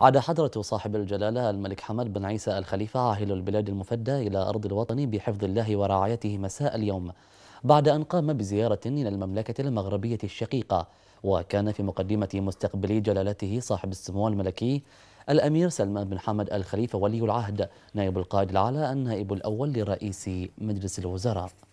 عاد حضرة صاحب الجلالة الملك حمد بن عيسى الخليفة عاهل البلاد المفدى إلى أرض الوطن بحفظ الله ورعايته مساء اليوم بعد أن قام بزيارة إلى المملكة المغربية الشقيقة وكان في مقدمة مستقبلي جلالته صاحب السمو الملكي الأمير سلمان بن حمد الخليفة ولي العهد نائب القائد الأعلى النائب الأول لرئيس مجلس الوزراء